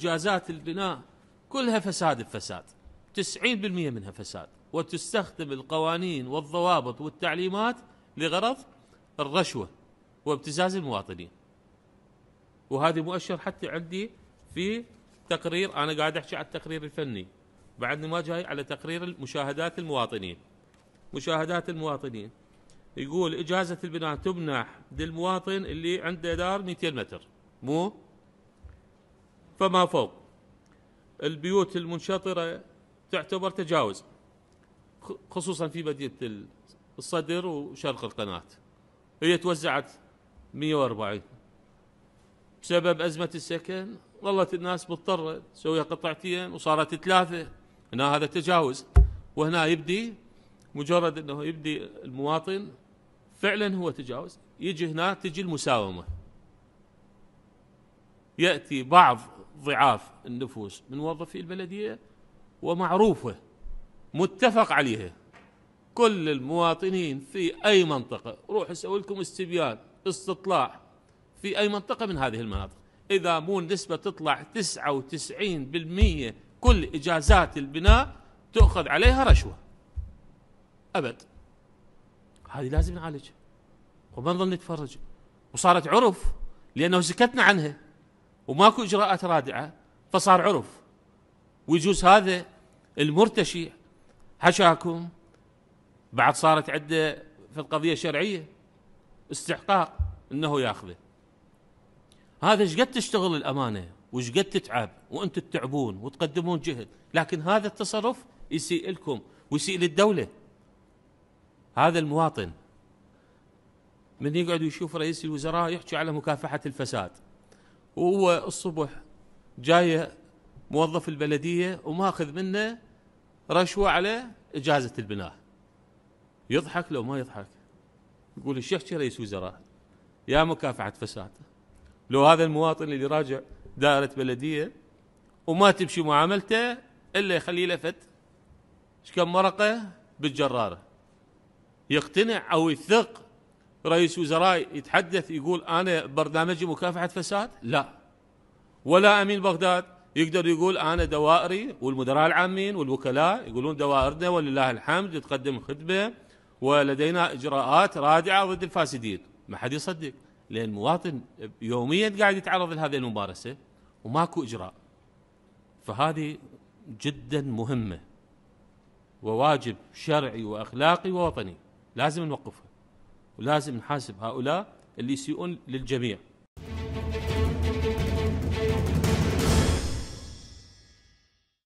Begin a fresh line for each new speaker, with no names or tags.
جازات البناء كلها فساد بفساد تسعين بالمئة منها فساد وتستخدم القوانين والضوابط والتعليمات لغرض الرشوة وابتزاز المواطنين وهذه مؤشر حتى عندي في تقرير أنا قاعد أحكي على التقرير الفني بعدني ما جاي على تقرير مشاهدات المواطنين مشاهدات المواطنين يقول إجازة البناء تمنح للمواطن اللي عنده دار 200 متر مو فما فوق البيوت المنشطرة تعتبر تجاوز خصوصا في مدينة الصدر وشرق القناة هي توزعت 140 بسبب أزمة السكن ظلت الناس مضطرة تسويها قطعتين وصارت ثلاثة هنا هذا تجاوز وهنا يبدي مجرد أنه يبدي المواطن فعلا هو تجاوز يجي هنا تجي المساومة يأتي بعض ضعاف النفوس من موظفي البلدية ومعروفة متفق عليها كل المواطنين في أي منطقة روح اسوي لكم استبيان استطلاع في أي منطقة من هذه المناطق إذا مو النسبة تطلع 99% كل إجازات البناء تؤخذ عليها رشوة أبد هذه لازم نعالجها وما نظل نتفرج وصارت عرف لأنه سكتنا عنها وماكو اجراءات رادعه فصار عرف ويجوز هذا المرتشي حشاكم بعد صارت عده في القضيه الشرعيه استحقاق انه ياخذه هذا ايش قد تشتغل الامانه وايش قد تتعب وانتم تتعبون وتقدمون جهد لكن هذا التصرف يسيء لكم ويسيء للدوله هذا المواطن من يقعد ويشوف رئيس الوزراء يحكي على مكافحه الفساد وهو الصبح جايه موظف البلديه وماخذ منه رشوه على اجازه البناء يضحك لو ما يضحك يقول الشيخ رئيس وزراء يا مكافحه فساد لو هذا المواطن اللي راجع دائره بلديه وما تمشي معاملته الا يخلي لفت فت كم ورقه بالجراره يقتنع او يثق رئيس وزراء يتحدث يقول أنا برنامجي مكافحة فساد لا ولا أمين بغداد يقدر يقول أنا دوائري والمدراء العامين والوكلاء يقولون دوائرنا ولله الحمد تقدم خدمة ولدينا إجراءات رادعة ضد الفاسدين ما حد يصدق لأن المواطن يوميا قاعد يتعرض لهذه الممارسة وماكو إجراء فهذه جدا مهمة وواجب شرعي وأخلاقي ووطني لازم نوقفها ولازم نحاسب هؤلاء اللي يسيئون للجميع